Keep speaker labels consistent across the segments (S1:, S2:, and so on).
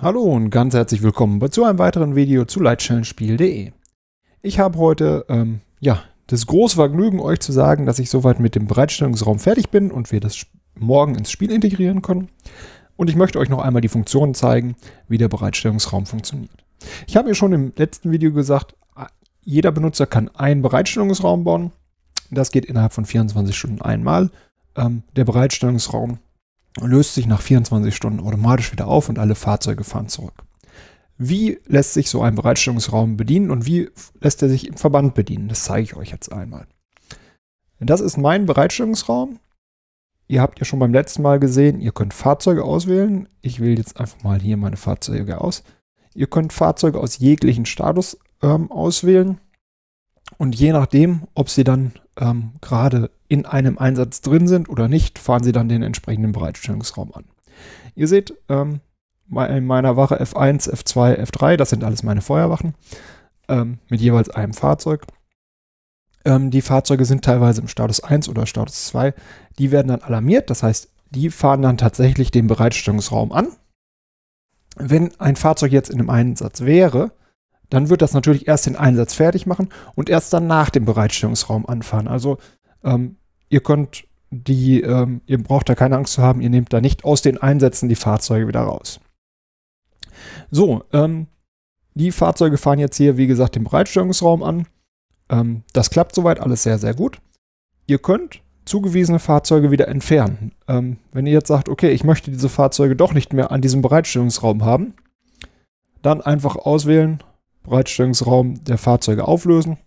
S1: Hallo und ganz herzlich willkommen zu einem weiteren Video zu Leitstellenspiel.de. Ich habe heute ähm, ja, das große Vergnügen, euch zu sagen, dass ich soweit mit dem Bereitstellungsraum fertig bin und wir das morgen ins Spiel integrieren können. Und ich möchte euch noch einmal die Funktionen zeigen, wie der Bereitstellungsraum funktioniert. Ich habe mir schon im letzten Video gesagt, jeder Benutzer kann einen Bereitstellungsraum bauen. Das geht innerhalb von 24 Stunden einmal. Ähm, der Bereitstellungsraum löst sich nach 24 Stunden automatisch wieder auf und alle Fahrzeuge fahren zurück. Wie lässt sich so ein Bereitstellungsraum bedienen und wie lässt er sich im Verband bedienen? Das zeige ich euch jetzt einmal. Das ist mein Bereitstellungsraum. Ihr habt ja schon beim letzten Mal gesehen, ihr könnt Fahrzeuge auswählen. Ich wähle jetzt einfach mal hier meine Fahrzeuge aus. Ihr könnt Fahrzeuge aus jeglichen Status ähm, auswählen. Und je nachdem, ob sie dann ähm, gerade in einem Einsatz drin sind oder nicht, fahren Sie dann den entsprechenden Bereitstellungsraum an. Ihr seht, ähm, in meiner Wache F1, F2, F3, das sind alles meine Feuerwachen, ähm, mit jeweils einem Fahrzeug. Ähm, die Fahrzeuge sind teilweise im Status 1 oder Status 2. Die werden dann alarmiert, das heißt, die fahren dann tatsächlich den Bereitstellungsraum an. Wenn ein Fahrzeug jetzt in einem Einsatz wäre, dann wird das natürlich erst den Einsatz fertig machen und erst dann nach dem Bereitstellungsraum anfahren. Also ähm, ihr könnt die, ähm, ihr braucht da keine Angst zu haben, ihr nehmt da nicht aus den Einsätzen die Fahrzeuge wieder raus. So, ähm, die Fahrzeuge fahren jetzt hier, wie gesagt, den Bereitstellungsraum an. Ähm, das klappt soweit alles sehr, sehr gut. Ihr könnt zugewiesene Fahrzeuge wieder entfernen. Ähm, wenn ihr jetzt sagt, okay, ich möchte diese Fahrzeuge doch nicht mehr an diesem Bereitstellungsraum haben, dann einfach auswählen, Bereitstellungsraum der Fahrzeuge auflösen.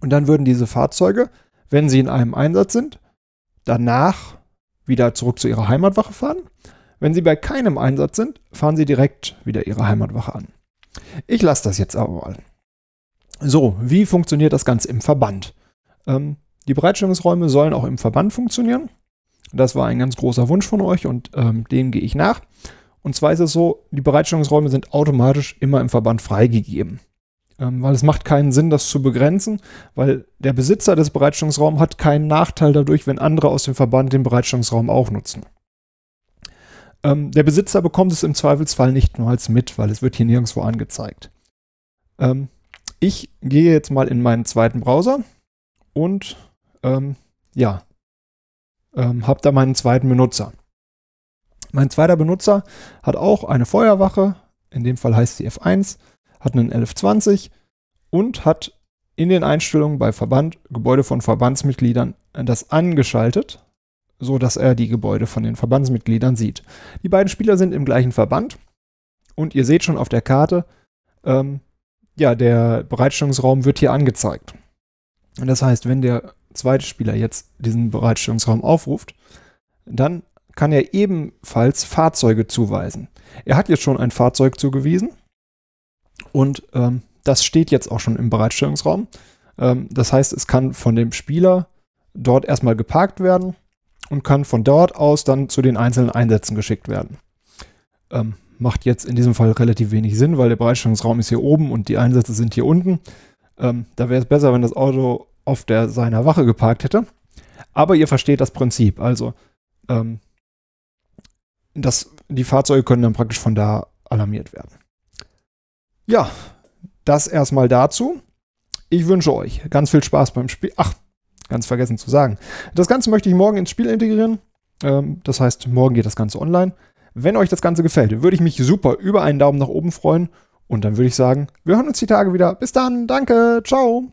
S1: Und dann würden diese Fahrzeuge wenn sie in einem Einsatz sind, danach wieder zurück zu ihrer Heimatwache fahren. Wenn sie bei keinem Einsatz sind, fahren sie direkt wieder ihre Heimatwache an. Ich lasse das jetzt aber mal. So, wie funktioniert das Ganze im Verband? Ähm, die Bereitstellungsräume sollen auch im Verband funktionieren. Das war ein ganz großer Wunsch von euch und ähm, dem gehe ich nach. Und zwar ist es so, die Bereitstellungsräume sind automatisch immer im Verband freigegeben. Ähm, weil es macht keinen Sinn, das zu begrenzen, weil der Besitzer des Bereitstellungsraums hat keinen Nachteil dadurch, wenn andere aus dem Verband den Bereitstellungsraum auch nutzen. Ähm, der Besitzer bekommt es im Zweifelsfall nicht nur als mit, weil es wird hier nirgendwo angezeigt. Ähm, ich gehe jetzt mal in meinen zweiten Browser und ähm, ja, ähm, habe da meinen zweiten Benutzer. Mein zweiter Benutzer hat auch eine Feuerwache, in dem Fall heißt sie F1, hat einen 1120 und hat in den Einstellungen bei Verband Gebäude von Verbandsmitgliedern äh, das angeschaltet, sodass er die Gebäude von den Verbandsmitgliedern sieht. Die beiden Spieler sind im gleichen Verband und ihr seht schon auf der Karte, ähm, ja, der Bereitstellungsraum wird hier angezeigt. Und das heißt, wenn der zweite Spieler jetzt diesen Bereitstellungsraum aufruft, dann kann er ebenfalls Fahrzeuge zuweisen. Er hat jetzt schon ein Fahrzeug zugewiesen und ähm, das steht jetzt auch schon im Bereitstellungsraum. Ähm, das heißt, es kann von dem Spieler dort erstmal geparkt werden und kann von dort aus dann zu den einzelnen Einsätzen geschickt werden. Ähm, macht jetzt in diesem Fall relativ wenig Sinn, weil der Bereitstellungsraum ist hier oben und die Einsätze sind hier unten. Ähm, da wäre es besser, wenn das Auto auf der seiner Wache geparkt hätte. Aber ihr versteht das Prinzip. Also, ähm, das, die Fahrzeuge können dann praktisch von da alarmiert werden. Ja, das erstmal dazu. Ich wünsche euch ganz viel Spaß beim Spiel. Ach, ganz vergessen zu sagen. Das Ganze möchte ich morgen ins Spiel integrieren. Ähm, das heißt, morgen geht das Ganze online. Wenn euch das Ganze gefällt, würde ich mich super über einen Daumen nach oben freuen. Und dann würde ich sagen, wir hören uns die Tage wieder. Bis dann, danke, ciao.